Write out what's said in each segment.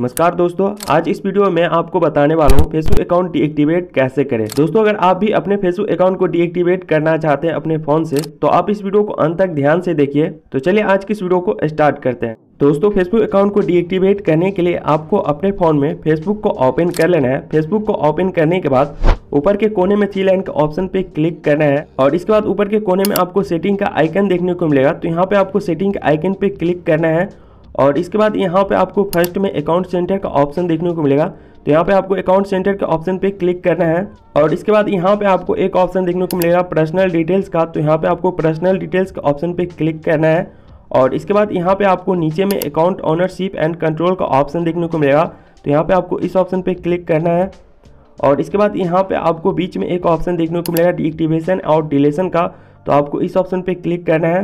नमस्कार दोस्तों आज इस वीडियो में आपको बताने वाला हूँ फेसबुक अकाउंट डीएक्टिवेट कैसे करें दोस्तों अगर आप भी अपने फेसबुक अकाउंट को डीएक्टिवेट करना चाहते हैं अपने फोन से तो आप इस वीडियो को अंत तक ध्यान से देखिए तो चलिए आज की इस वीडियो को स्टार्ट करते हैं दोस्तों फेसबुक अकाउंट को डीएक्टिवेट करने के लिए आपको अपने फोन में फेसबुक को ओपन कर लेना है फेसबुक को ओपन करने के बाद ऊपर के कोने में थ्री लाइन के ऑप्शन पे क्लिक करना है और इसके बाद ऊपर के कोने में आपको सेटिंग का आइकन देखने को मिलेगा तो यहाँ पे आपको सेटिंग के आइकन पे क्लिक करना है और इसके बाद यहाँ पे आपको फर्स्ट में अकाउंट सेंटर का ऑप्शन देखने को मिलेगा तो यहाँ पे आपको अकाउंट सेंटर के ऑप्शन पे क्लिक करना है और इसके बाद यहाँ पे आपको एक ऑप्शन देखने को मिलेगा पर्सनल डिटेल्स का तो यहाँ पे आपको पर्सनल डिटेल्स के ऑप्शन पे क्लिक करना है और इसके बाद यहाँ पे आपको नीचे में अकाउंट ऑनरशिप एंड कंट्रोल का ऑप्शन देखने को मिलेगा तो यहाँ पे आपको इस ऑप्शन पे क्लिक करना है और इसके बाद यहाँ पे आपको बीच में एक ऑप्शन देखने को मिलेगा डीएक्टिवेशन और डिलेशन का तो आपको इस ऑप्शन पे क्लिक करना है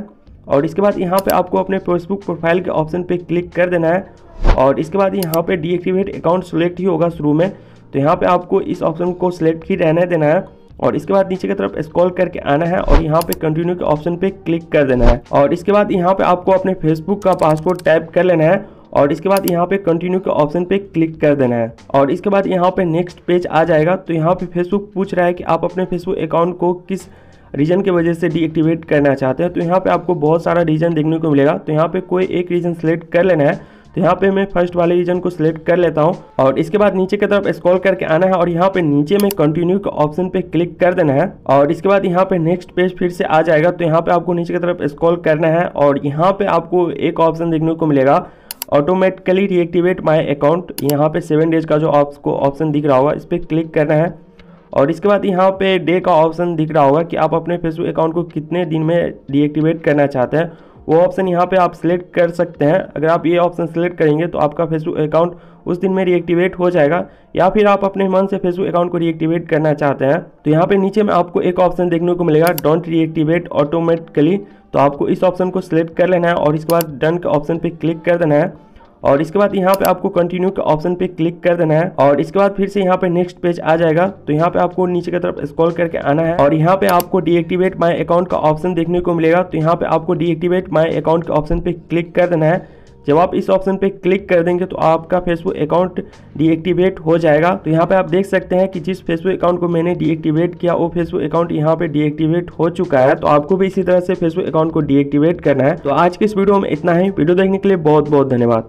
और इसके बाद यहाँ पे आपको अपने फेसबुक प्रोफाइल के ऑप्शन पे क्लिक कर देना है और इसके बाद यहाँ पे डीएक्टिवेट अकाउंट सेलेक्ट ही होगा शुरू में तो यहाँ पे आपको इस ऑप्शन को सिलेक्ट ही रहने देना है और इसके बाद नीचे की तरफ स्क्रॉल करके आना है और यहाँ पे कंटिन्यू के ऑप्शन पे क्लिक कर देना है और इसके बाद यहाँ पे आपको अपने फेसबुक का पासवर्ड टाइप कर लेना है और इसके बाद यहाँ पे कंटिन्यू के ऑप्शन पे क्लिक कर देना है और इसके बाद यहाँ पे नेक्स्ट पेज आ जाएगा तो यहाँ पे फेसबुक पूछ रहा है कि आप अपने फेसबुक अकाउंट को किस रीजन के वजह से डीएक्टिवेट करना चाहते हैं तो यहाँ पे आपको बहुत सारा रीजन देखने को मिलेगा तो यहाँ पे कोई एक रीजन सेलेक्ट कर लेना है तो यहाँ पे मैं फर्स्ट वाले रीजन को सिलेक्ट कर लेता हूँ और इसके बाद नीचे की तरफ स्क्रॉल करके आना है और यहाँ पे नीचे में कंटिन्यू के ऑप्शन पे क्लिक कर देना है और इसके बाद यहाँ पे नेक्स्ट पेज फिर से आ जाएगा तो यहाँ पे आपको नीचे की तरफ स्क्रॉल करना है और यहाँ पे आपको एक ऑप्शन देखने को मिलेगा ऑटोमेटिकली रिएक्टिवेट माई अकाउंट यहाँ पे सेवन डेज का जो आपको ऑप्शन दिख रहा होगा इस पर क्लिक करना है और इसके बाद यहाँ पे डे का ऑप्शन दिख रहा होगा कि आप अपने फेसबुक अकाउंट को कितने दिन में डीएक्टिवेट करना चाहते हैं वो ऑप्शन यहाँ पे आप सिलेक्ट कर सकते हैं अगर आप ये ऑप्शन सिलेक्ट करेंगे तो आपका फेसबुक अकाउंट उस दिन में रिएक्टिवेट हो जाएगा या फिर आप अपने मन से फेसबुक अकाउंट को रिएक्टिवेट करना चाहते हैं तो यहाँ पे नीचे में आपको एक ऑप्शन देखने को मिलेगा डोंट रिएक्टिवेट ऑटोमेटिकली तो आपको इस ऑप्शन को सिलेक्ट कर लेना है और इसके बाद डन के ऑप्शन पर क्लिक कर देना है और इसके बाद यहाँ पे आपको कंटिन्यू के ऑप्शन पे क्लिक कर देना है और इसके बाद फिर से यहाँ पे नेक्स्ट पेज आ जाएगा तो यहाँ पे आपको नीचे की तरफ स्क्रॉल करके आना है और यहाँ पे आपको डीएक्टिवेट माई अकाउंट का ऑप्शन देखने को मिलेगा तो यहाँ पे आपको डीएक्टिवेट माई अकाउंट के ऑप्शन पे क्लिक कर देना है जब आप इस ऑप्शन पे क्लिक कर देंगे तो आपका फेसबुक अकाउंट डीएक्टिवेट हो जाएगा तो यहाँ पे आप देख सकते हैं कि जिस फेसबुक अकाउंट को मैंने डीएक्टिवेट किया वो फेसबुक अकाउंट यहाँ पे डीएक्टिवेट हो चुका है तो आपको भी इसी तरह से फेसबुक अकाउंट को डीएक्टिवेट करना है तो आज के इस वीडियो में इतना ही वीडियो देखने के लिए बहुत बहुत धन्यवाद